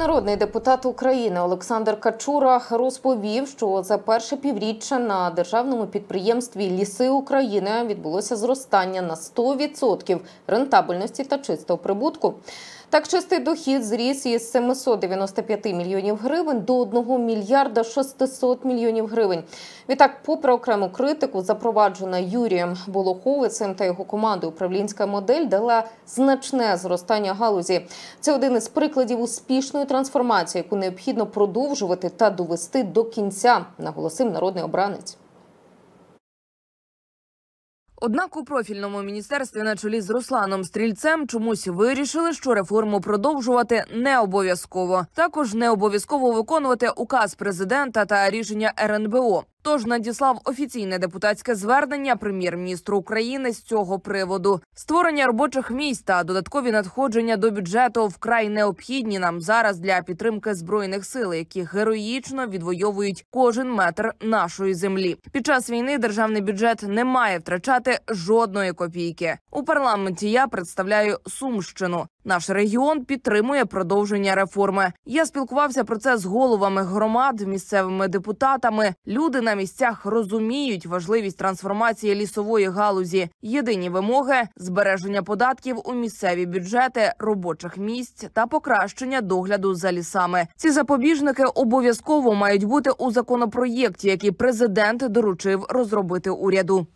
Народний депутат України Олександр Качура розповів, що за перше півріччя на державному підприємстві Ліси України відбулося зростання на 100% рентабельності та чистого прибутку. Так, чистий дохід зріс із 795 мільйонів гривень до 1 мільярда 600 мільйонів гривень. Відтак, попри окрему критику, запроваджена Юрієм Болоховицем та його командою управлінська модель дала значне зростання галузі. Це один із прикладів успішної Трансформацію, яку необхідно продовжувати та довести до кінця, наголосив народний обранець. Однак у профільному міністерстві на чолі з Русланом Стрільцем чомусь вирішили, що реформу продовжувати не обов'язково також не обов'язково виконувати указ президента та рішення РНБО. Тож надіслав офіційне депутатське звернення прем'єр-міністру України з цього приводу. Створення робочих місць та додаткові надходження до бюджету вкрай необхідні нам зараз для підтримки збройних сил, які героїчно відвоюють кожен метр нашої землі. Під час війни державний бюджет не має втрачати жодної копійки. У парламенті я представляю Сумщину. Наш регіон підтримує продовження реформи. Я спілкувався про це з головами громад, місцевими депутатами. Люди на місцях розуміють важливість трансформації лісової галузі. Єдині вимоги збереження податків у місцеві бюджети, робочих місць та покращення догляду за лісами. Ці запобіжники обов'язково мають бути у законопроєкті, який президент доручив розробити уряду.